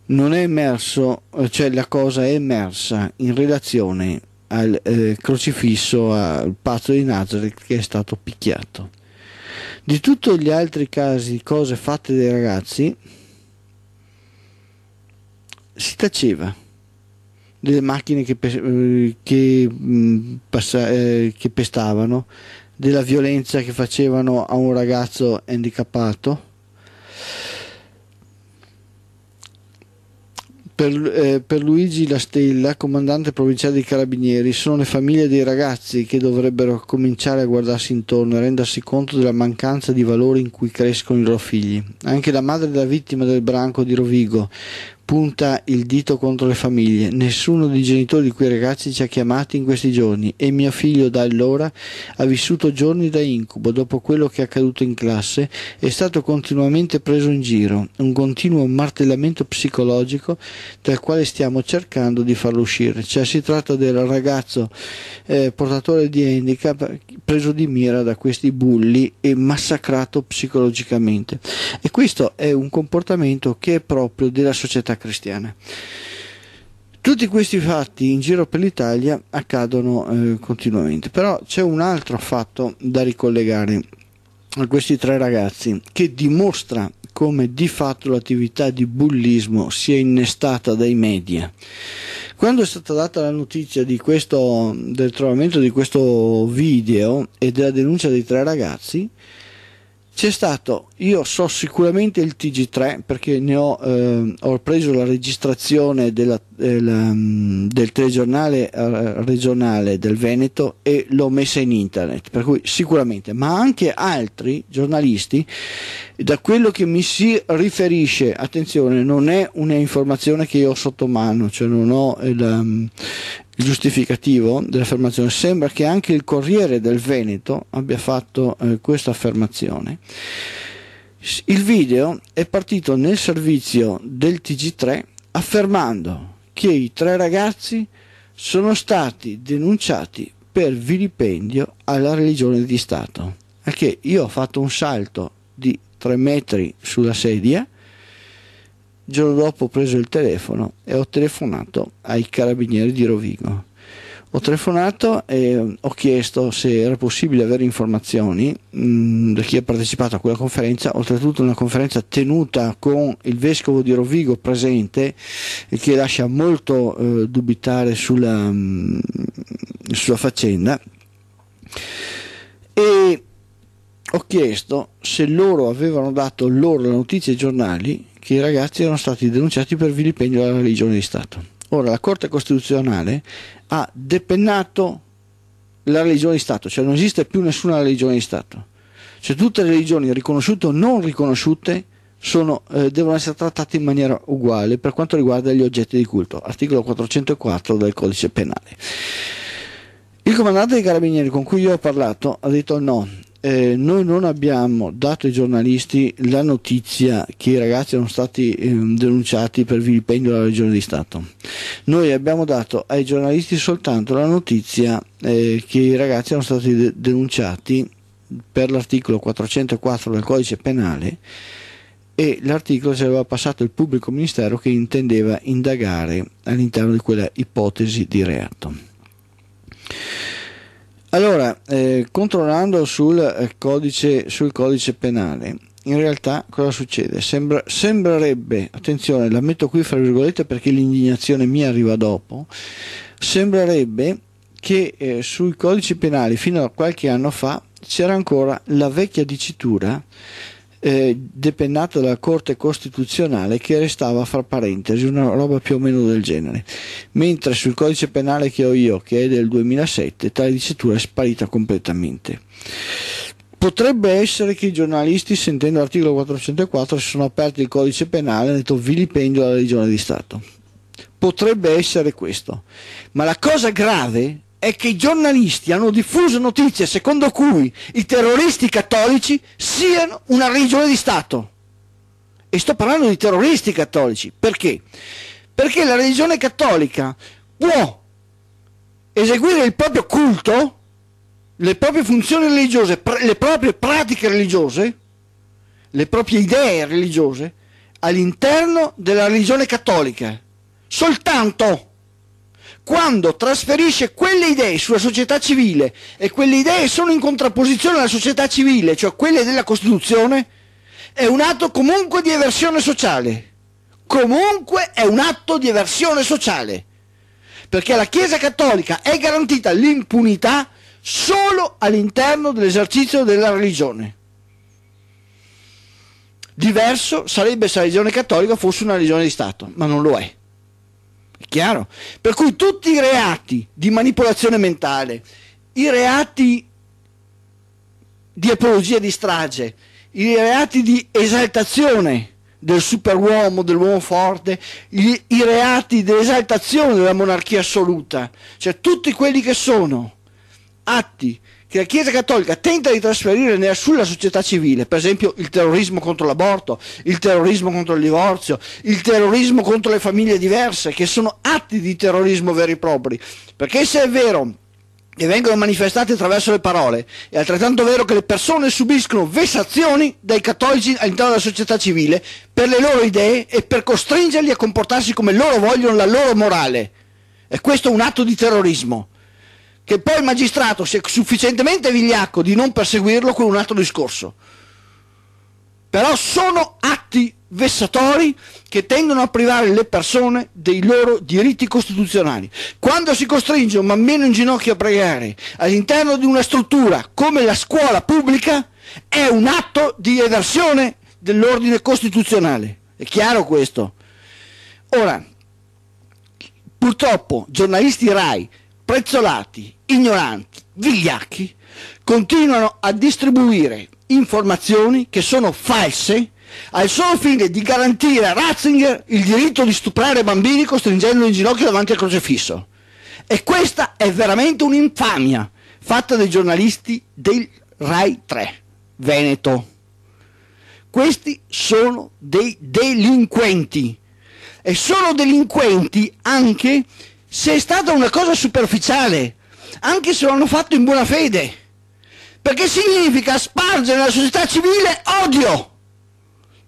non è emerso, cioè la cosa è emersa in relazione al eh, crocifisso, al pazzo di Nazareth che è stato picchiato. Di tutti gli altri casi, cose fatte dai ragazzi, si taceva delle macchine che, eh, che, mm, passa, eh, che pestavano, della violenza che facevano a un ragazzo handicappato. Per, eh, per, Luigi Lastella, comandante provinciale dei Carabinieri, sono le famiglie dei ragazzi che dovrebbero cominciare a guardarsi intorno e rendersi conto della mancanza di valori in cui crescono i loro figli. Anche la madre della vittima del branco di Rovigo, punta il dito contro le famiglie. Nessuno dei genitori di quei ragazzi ci ha chiamati in questi giorni e mio figlio da allora ha vissuto giorni da incubo dopo quello che è accaduto in classe, è stato continuamente preso in giro, un continuo martellamento psicologico dal quale stiamo cercando di farlo uscire. Cioè si tratta del ragazzo eh, portatore di handicap preso di mira da questi bulli e massacrato psicologicamente. E questo è un comportamento che è proprio della società cristiana. Tutti questi fatti in giro per l'Italia accadono eh, continuamente, però c'è un altro fatto da ricollegare a questi tre ragazzi che dimostra come di fatto l'attività di bullismo si è innestata dai media. Quando è stata data la notizia questo, del trovamento di questo video e della denuncia dei tre ragazzi, c'è stato, io so sicuramente il TG3 perché ne ho, eh, ho preso la registrazione della, del, mm, del, telegiornale eh, regionale del Veneto e l'ho messa in internet, per cui sicuramente, ma anche altri giornalisti, da quello che mi si riferisce, attenzione, non è un'informazione che io ho sotto mano, cioè non ho il, mm, il giustificativo dell'affermazione. Sembra che anche il Corriere del Veneto abbia fatto eh, questa affermazione. Il video è partito nel servizio del TG3 affermando che i tre ragazzi sono stati denunciati per vilipendio alla religione di Stato. Perché io ho fatto un salto di tre metri sulla sedia il giorno dopo ho preso il telefono e ho telefonato ai carabinieri di Rovigo. Ho telefonato e ho chiesto se era possibile avere informazioni mh, mm, da chi ha partecipato a quella conferenza, oltretutto una conferenza tenuta con il vescovo di Rovigo presente, il che lascia molto eh, dubitare sulla, mh, mm, sulla faccenda. E ho chiesto se loro avevano dato loro la notizia ai giornali che i ragazzi erano stati denunciati per vilipendio alla religione di Stato. Ora la Corte Costituzionale ha depennato la religione di Stato, cioè non esiste più nessuna religione di Stato. Cioè tutte le religioni riconosciute o non riconosciute sono, eh, devono essere trattate in maniera uguale per quanto riguarda gli oggetti di culto, articolo 404 del codice penale. Il comandante dei carabinieri con cui io ho parlato ha detto no, eh, noi non abbiamo dato ai giornalisti la notizia che i ragazzi erano stati eh, denunciati per vilipendio della Regione di Stato. Noi abbiamo dato ai giornalisti soltanto la notizia eh, che i ragazzi erano stati de- denunciati per l'articolo 404 del codice penale e l'articolo si aveva passato il pubblico ministero che intendeva indagare all'interno di quella ipotesi di reato. Allora, eh, controllando sul eh, codice, sul codice, penale, in realtà cosa succede? Sembra, sembrerebbe, attenzione, la metto qui fra virgolette perché l'indignazione mia arriva dopo, sembrerebbe che eh, sui codici penali fino a qualche anno fa c'era ancora la vecchia dicitura eh, depennata dalla Corte Costituzionale che restava fra parentesi, una roba più o meno del genere. Mentre sul codice penale che ho io, che è del 2007, tale dicitura è sparita completamente. Potrebbe essere che i giornalisti, sentendo l'articolo 404, si sono aperti il codice penale e hanno detto vilipendio alla legione di Stato. Potrebbe essere questo. Ma la cosa grave è che i giornalisti hanno diffuso notizie secondo cui i terroristi cattolici siano una religione di Stato. E sto parlando di terroristi cattolici. Perché? Perché la religione cattolica può eseguire il proprio culto, le proprie funzioni religiose, le proprie pratiche religiose, le proprie idee religiose all'interno della religione cattolica. Soltanto quando trasferisce quelle idee sulla società civile e quelle idee sono in contrapposizione alla società civile, cioè quelle della Costituzione, è un atto comunque di eversione sociale. Comunque è un atto di eversione sociale. Perché alla Chiesa Cattolica è garantita l'impunità solo all'interno dell'esercizio della religione. Diverso sarebbe se la religione cattolica fosse una religione di Stato, ma non lo è chiaro? Per cui tutti i reati di manipolazione mentale, i reati di apologia di strage, i reati di esaltazione del superuomo, dell'uomo forte, i, i reati di esaltazione della monarchia assoluta, cioè tutti quelli che sono atti che la Chiesa Cattolica tenta di trasferire nella, sulla società civile, per esempio il terrorismo contro l'aborto, il terrorismo contro il divorzio, il terrorismo contro le famiglie diverse, che sono atti di terrorismo veri e propri. Perché se è vero che vengono manifestati attraverso le parole, è altrettanto vero che le persone subiscono vessazioni dai cattolici all'interno della società civile per le loro idee e per costringerli a comportarsi come loro vogliono la loro morale. E questo è un atto di terrorismo che poi il magistrato sia sufficientemente vigliacco di non perseguirlo, con un altro discorso. Però sono atti vessatori che tendono a privare le persone dei loro diritti costituzionali. Quando si costringe un bambino in ginocchio a pregare all'interno di una struttura come la scuola pubblica, è un atto di eversione dell'ordine costituzionale. È chiaro questo? Ora, purtroppo giornalisti RAI, prezzolati, ignoranti, vigliacchi, continuano a distribuire informazioni che sono false al solo fine di garantire a Ratzinger il diritto di stuprare bambini costringendoli in ginocchio davanti al crocefisso. E questa è veramente un'infamia fatta dai giornalisti del Rai 3 Veneto. Questi sono dei delinquenti e sono delinquenti anche se è stata una cosa superficiale, anche se lo hanno fatto in buona fede, perché significa spargere nella società civile odio.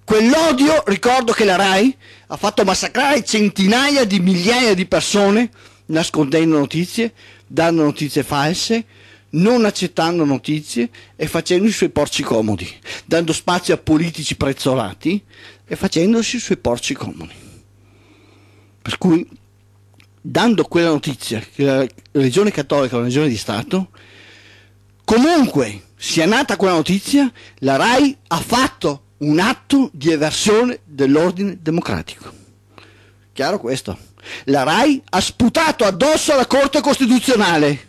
Quell'odio, ricordo che la RAI ha fatto massacrare centinaia di migliaia di persone nascondendo notizie, dando notizie false, non accettando notizie e facendo i suoi porci comodi, dando spazio a politici prezzolati e facendosi i suoi porci comodi. Per cui dando quella notizia che la religione cattolica è una religione di Stato, comunque sia nata quella notizia, la RAI ha fatto un atto di eversione dell'ordine democratico. Chiaro questo? La RAI ha sputato addosso alla Corte Costituzionale.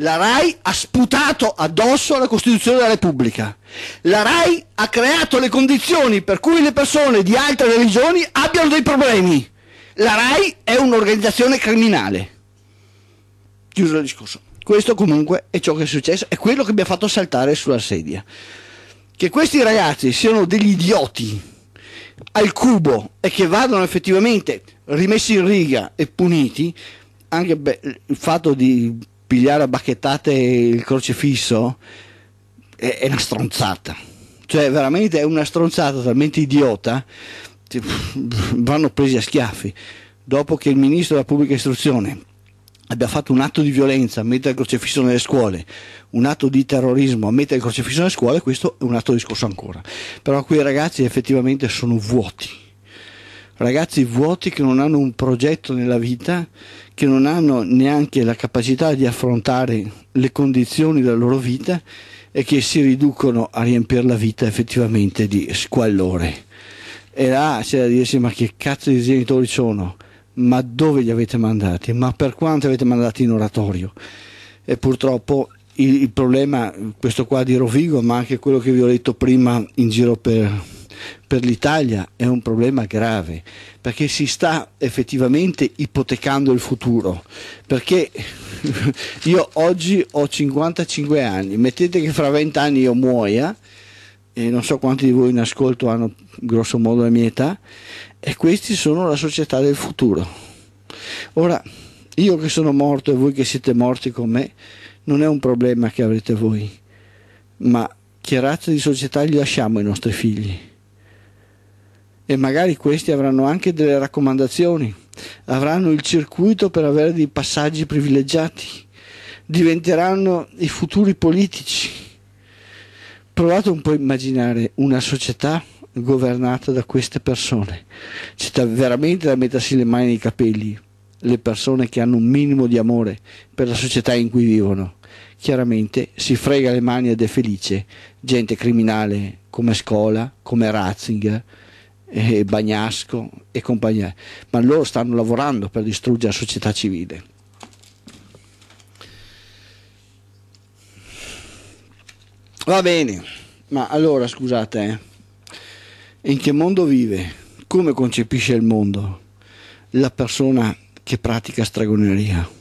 La RAI ha sputato addosso alla Costituzione della Repubblica. La RAI ha creato le condizioni per cui le persone di altre religioni abbiano dei problemi. La RAI è un'organizzazione criminale. Chiuso il discorso. Questo comunque è ciò che è successo, è quello che mi ha fatto saltare sulla sedia. Che questi ragazzi siano degli idioti al cubo e che vadano effettivamente rimessi in riga e puniti, anche beh, il fatto di pigliare a bacchettate il crocifisso, è, è una stronzata. Cioè veramente è una stronzata talmente idiota vanno presi a schiaffi. Dopo che il ministro della pubblica istruzione abbia fatto un atto di violenza a mettere il crocifisso nelle scuole, un atto di terrorismo a mettere il crocifisso nelle scuole, questo è un altro discorso ancora. Però quei ragazzi effettivamente sono vuoti. Ragazzi vuoti che non hanno un progetto nella vita, che non hanno neanche la capacità di affrontare le condizioni della loro vita e che si riducono a riempire la vita effettivamente di squallore. E là c'è da dirsi ma che cazzo di genitori sono? Ma dove li avete mandati? Ma per quanto avete mandati in oratorio? E purtroppo il, il problema, questo qua di Rovigo, ma anche quello che vi ho detto prima in giro per, per l'Italia è un problema grave perché si sta effettivamente ipotecando il futuro perché io oggi ho 55 anni mettete che fra 20 anni io muoia e non so quanti di voi in ascolto hanno grosso modo la mia età, e questi sono la società del futuro. Ora, io che sono morto e voi che siete morti con me, non è un problema che avrete voi, ma che razza di società gli lasciamo ai nostri figli? E magari questi avranno anche delle raccomandazioni, avranno il circuito per avere dei passaggi privilegiati, diventeranno i futuri politici provate un po' a immaginare una società governata da queste persone. C'è veramente da mettersi le mani nei capelli le persone che hanno un minimo di amore per la società in cui vivono. Chiaramente si frega le mani ed è felice. Gente criminale come Scola, come Ratzinger, e eh, Bagnasco e compagnia, ma loro stanno lavorando per distruggere la società civile. Va bene, ma allora scusate, eh. in che mondo vive? Come concepisce il mondo la persona che pratica stregoneria?